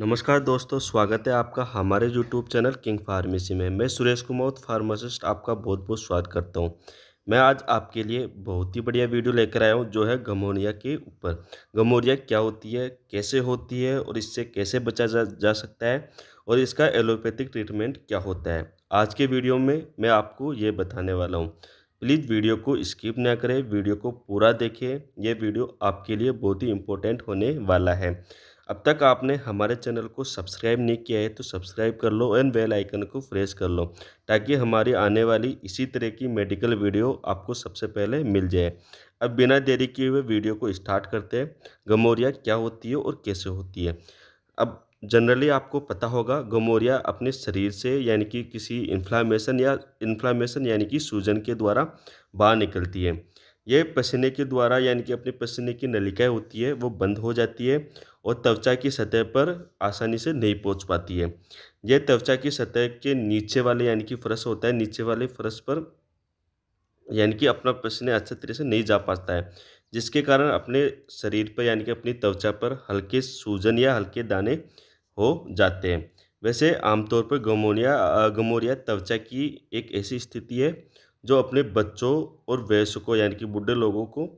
नमस्कार दोस्तों स्वागत है आपका हमारे यूट्यूब चैनल किंग फार्मेसी में मैं सुरेश कुमार फार्मासिस्ट आपका बहुत बहुत स्वागत करता हूं मैं आज आपके लिए बहुत ही बढ़िया वीडियो लेकर आया हूं जो है गमोरिया के ऊपर गमोरिया क्या होती है कैसे होती है और इससे कैसे बचा जा, जा सकता है और इसका एलोपैथिक ट्रीटमेंट क्या होता है आज के वीडियो में मैं आपको ये बताने वाला हूँ प्लीज़ वीडियो को स्किप ना करें वीडियो को पूरा देखें यह वीडियो आपके लिए बहुत ही इम्पोर्टेंट होने वाला है अब तक आपने हमारे चैनल को सब्सक्राइब नहीं किया है तो सब्सक्राइब कर लो एंड बेल आइकन को प्रेस कर लो ताकि हमारी आने वाली इसी तरह की मेडिकल वीडियो आपको सबसे पहले मिल जाए अब बिना देरी किए हुए वीडियो को स्टार्ट करते हैं गमोरिया क्या होती है और कैसे होती है अब जनरली आपको पता होगा गमोरिया अपने शरीर से यानी कि किसी इन्फ्लामेशन या इन्फ्लामेशन यानी कि सूजन के द्वारा बाहर निकलती है ये पसीने के द्वारा यानी कि अपने पसीने की नलिकाएँ होती है वो बंद हो जाती है और त्वचा की सतह पर आसानी से नहीं पहुंच पाती है यह त्वचा की सतह के नीचे वाले यानी कि फ्रश होता है नीचे वाले फ्रश पर यानी कि अपना पसीने अच्छे तरीके से नहीं जा पाता है जिसके कारण अपने शरीर पर यानी कि अपनी त्वचा पर हल्के सूजन या हल्के दाने हो जाते हैं वैसे आमतौर पर गमोनिया गमोरिया त्वचा की एक ऐसी स्थिति है जो अपने बच्चों और वयस्कों को यानी कि बूढ़े लोगों को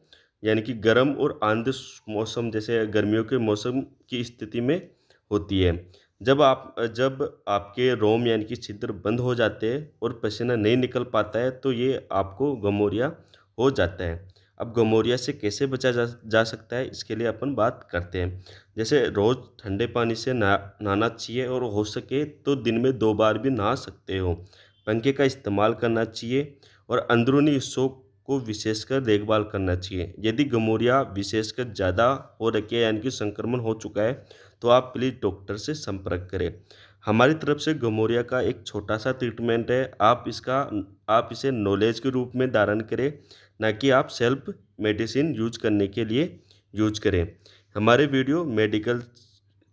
यानी कि गर्म और आंध मौसम जैसे गर्मियों के मौसम की स्थिति में होती है जब आप जब आपके रोम यानी कि छिद्र बंद हो जाते हैं और पसीना नहीं निकल पाता है तो ये आपको गमोरिया हो जाता है अब गमोरिया से कैसे बचा जा जा सकता है इसके लिए अपन बात करते हैं जैसे रोज़ ठंडे पानी से नहा नहाना चाहिए और हो सके तो दिन में दो बार भी नहा सकते हो पंखे का इस्तेमाल करना चाहिए और अंदरूनी शोक को विशेषकर देखभाल करना चाहिए यदि गमोरिया विशेषकर ज़्यादा हो रखी है यानी कि संक्रमण हो चुका है तो आप प्लीज़ डॉक्टर से संपर्क करें हमारी तरफ से गमोरिया का एक छोटा सा ट्रीटमेंट है आप इसका आप इसे नॉलेज के रूप में धारण करें ना कि आप सेल्फ मेडिसिन यूज करने के लिए यूज करें हमारे वीडियो मेडिकल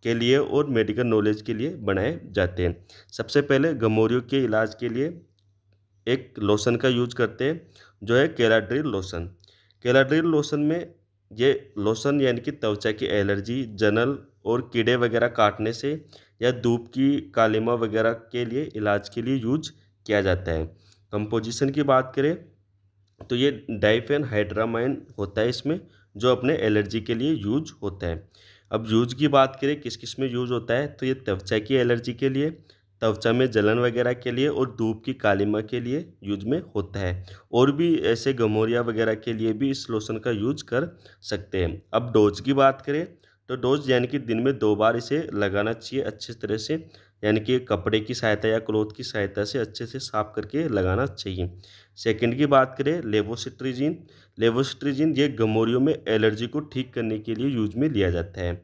के लिए और मेडिकल नॉलेज के लिए बनाए जाते हैं सबसे पहले गमोरियो के इलाज के लिए एक लोशन का यूज करते हैं जो है केलाड्रिल लोशन केलाड्रिल लोशन में ये लोशन यानी कि त्वचा की एलर्जी जनल और कीड़े वगैरह काटने से या धूप की कालिमा वगैरह के लिए इलाज के लिए यूज किया जाता है कंपोजिशन की बात करें तो ये डाइफेन हाइड्रामाइन होता है इसमें जो अपने एलर्जी के लिए यूज होता है अब यूज की बात करें किस किस में यूज होता है तो ये त्वचा की एलर्जी के लिए त्वचा में जलन वगैरह के लिए और धूप की कालीमा के लिए यूज में होता है और भी ऐसे गमोरिया वगैरह के लिए भी इस लोशन का यूज कर सकते हैं अब डोज की बात करें तो डोज यानी कि दिन में दो बार इसे लगाना चाहिए अच्छे तरह से यानी कि कपड़े की सहायता या क्लोथ की सहायता से अच्छे से साफ करके लगाना चाहिए सेकंड की बात करें लेवोसिट्रीजिन लेवोसिट्रीजिन ये गमोरियों में एलर्जी को ठीक करने के लिए यूज में लिया जाता है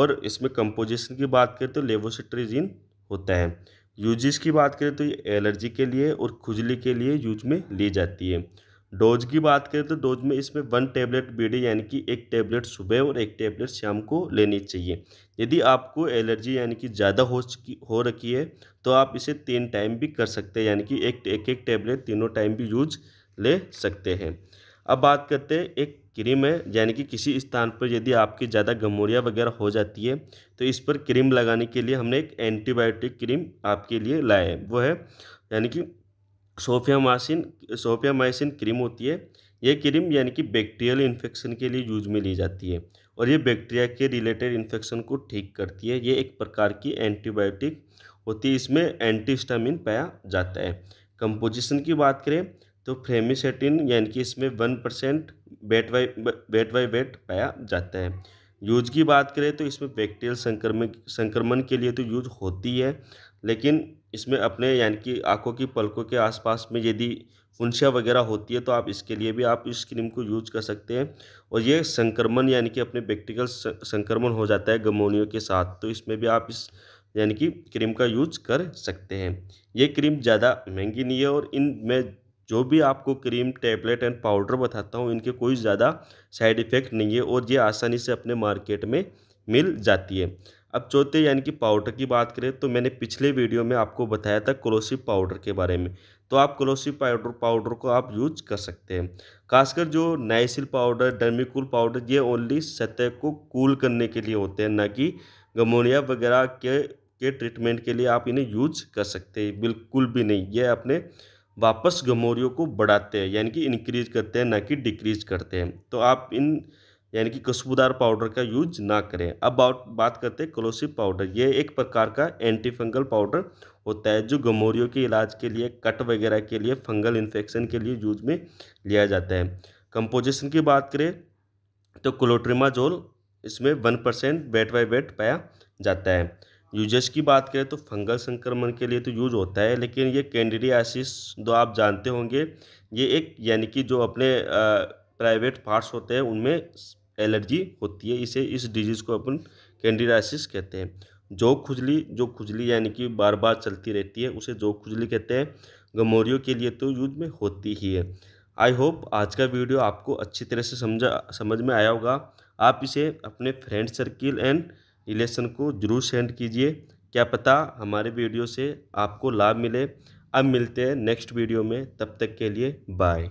और इसमें कंपोजिशन की बात करें तो लेवोसिट्रीजिन होता है यूजिस की बात करें तो ये एलर्जी के लिए और खुजली के लिए यूज में ली जाती है डोज की बात करें तो डोज में इसमें वन टेबलेट बीडी यानी कि एक टेबलेट सुबह और एक टेबलेट शाम को लेनी चाहिए यदि आपको एलर्जी यानी कि ज़्यादा हो चुकी हो रखी है तो आप इसे तीन टाइम भी कर सकते हैं यानी कि एक एक, एक टेबलेट तीनों टाइम भी यूज ले सकते हैं अब बात करते हैं एक क्रीम है यानी कि किसी स्थान पर यदि आपकी ज़्यादा गमोरिया वगैरह हो जाती है तो इस पर क्रीम लगाने के लिए हमने एक एंटीबायोटिक क्रीम आपके लिए लाए हैं वो है यानी कि सोफियामासिन सोफियामाइसिन क्रीम होती है ये क्रीम यानी कि बैक्टीरियल इन्फेक्शन के लिए यूज में ली जाती है और ये बैक्टीरिया के रिलेटेड इन्फेक्शन को ठीक करती है ये एक प्रकार की एंटीबायोटिक होती है इसमें एंटीस्टामिन पाया जाता है कंपोजिशन की बात करें तो फ्रेमिसेटिन यानी कि इसमें one percent weight by weight by weight पाया जाता है यूज की बात करें तो इसमें बैक्टीरियल संक्रमण संक्रमण के लिए तो यूज होती है लेकिन इसमें अपने यानी कि आँखों की पलकों के आसपास में यदि फुंसिया वगैरह होती है तो आप इसके लिए भी आप इस क्रीम को यूज कर सकते हैं और ये संक्रमण यानी कि अपने बैक्टीरियल संक्रमण हो जाता है गमोनियों के साथ तो इसमें भी आप इस यानी कि क्रीम का यूज कर सकते हैं ये क्रीम ज़्यादा महंगी नहीं है और इन में जो भी आपको क्रीम टैबलेट एंड पाउडर बताता हूँ इनके कोई ज़्यादा साइड इफ़ेक्ट नहीं है और ये आसानी से अपने मार्केट में मिल जाती है अब चौथे यानी कि पाउडर की बात करें तो मैंने पिछले वीडियो में आपको बताया था क्लोसिव पाउडर के बारे में तो आप क्लोसिव पाउडर पाउडर को आप यूज कर सकते हैं खासकर जो नाइसिल पाउडर डर्मिकूल पाउडर ये ओनली सतह को कूल करने के लिए होते हैं ना कि गमोनिया वगैरह के के ट्रीटमेंट के लिए आप इन्हें यूज कर सकते हैं बिल्कुल भी नहीं ये अपने वापस गमोरियों को बढ़ाते हैं यानी कि इनक्रीज करते हैं ना कि डिक्रीज करते हैं तो आप इन यानी कि खुशबूदार पाउडर का यूज ना करें अब बात करते हैं क्लोसिव पाउडर ये एक प्रकार का एंटी फंगल पाउडर होता है जो गमोरियों के इलाज के लिए कट वगैरह के लिए फंगल इन्फेक्शन के लिए यूज में लिया जाता है कंपोजिशन की बात करें तो क्लोट्रिमाजोल इसमें one percent weight by weight पाया जाता है यूजर्स की बात करें तो फंगल संक्रमण के लिए तो यूज होता है लेकिन ये कैंडिडियासिस जो तो आप जानते होंगे ये एक यानी कि जो अपने प्राइवेट पार्ट्स होते हैं उनमें एलर्जी होती है इसे इस डिजीज़ को अपन कैंडिडाइसिस कहते हैं जो खुजली जो खुजली यानी कि बार बार चलती रहती है उसे जो खुजली कहते हैं गमोरियों के लिए तो यूज में होती ही है आई होप आज का वीडियो आपको अच्छी तरह से समझा समझ में आया होगा आप इसे अपने फ्रेंड सर्किल एंड रिलेशन को जरूर सेंड कीजिए क्या पता हमारे वीडियो से आपको लाभ मिले अब मिलते हैं नेक्स्ट वीडियो में तब तक के लिए बाय